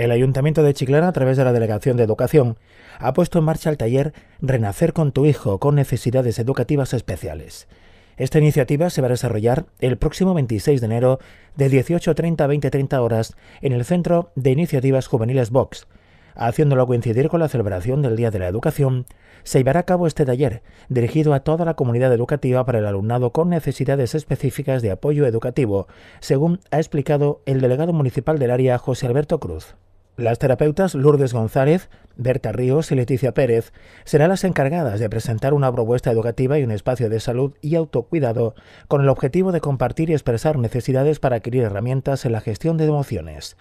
El Ayuntamiento de Chiclana, a través de la Delegación de Educación, ha puesto en marcha el taller Renacer con tu hijo con necesidades educativas especiales. Esta iniciativa se va a desarrollar el próximo 26 de enero de 18.30 a 20.30 horas en el Centro de Iniciativas Juveniles Vox. Haciéndolo coincidir con la celebración del Día de la Educación, se llevará a cabo este taller, dirigido a toda la comunidad educativa para el alumnado con necesidades específicas de apoyo educativo, según ha explicado el delegado municipal del área José Alberto Cruz. Las terapeutas Lourdes González, Berta Ríos y Leticia Pérez serán las encargadas de presentar una propuesta educativa y un espacio de salud y autocuidado con el objetivo de compartir y expresar necesidades para adquirir herramientas en la gestión de emociones.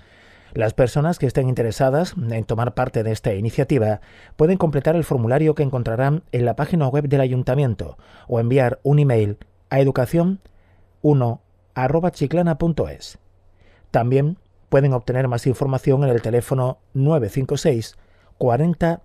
Las personas que estén interesadas en tomar parte de esta iniciativa pueden completar el formulario que encontrarán en la página web del ayuntamiento o enviar un email a educación 1chiclanaes También Pueden obtener más información en el teléfono 956 40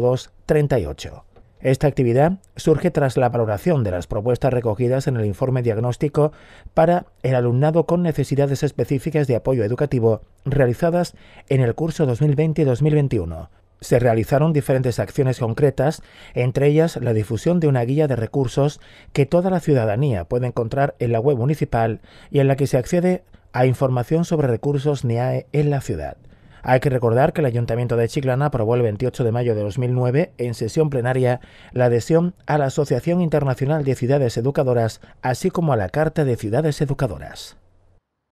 02 38. Esta actividad surge tras la valoración de las propuestas recogidas en el informe diagnóstico para el alumnado con necesidades específicas de apoyo educativo realizadas en el curso 2020-2021. Se realizaron diferentes acciones concretas, entre ellas la difusión de una guía de recursos que toda la ciudadanía puede encontrar en la web municipal y en la que se accede a información sobre recursos NIAE en la ciudad. Hay que recordar que el Ayuntamiento de Chiclana aprobó el 28 de mayo de 2009, en sesión plenaria, la adhesión a la Asociación Internacional de Ciudades Educadoras, así como a la Carta de Ciudades Educadoras.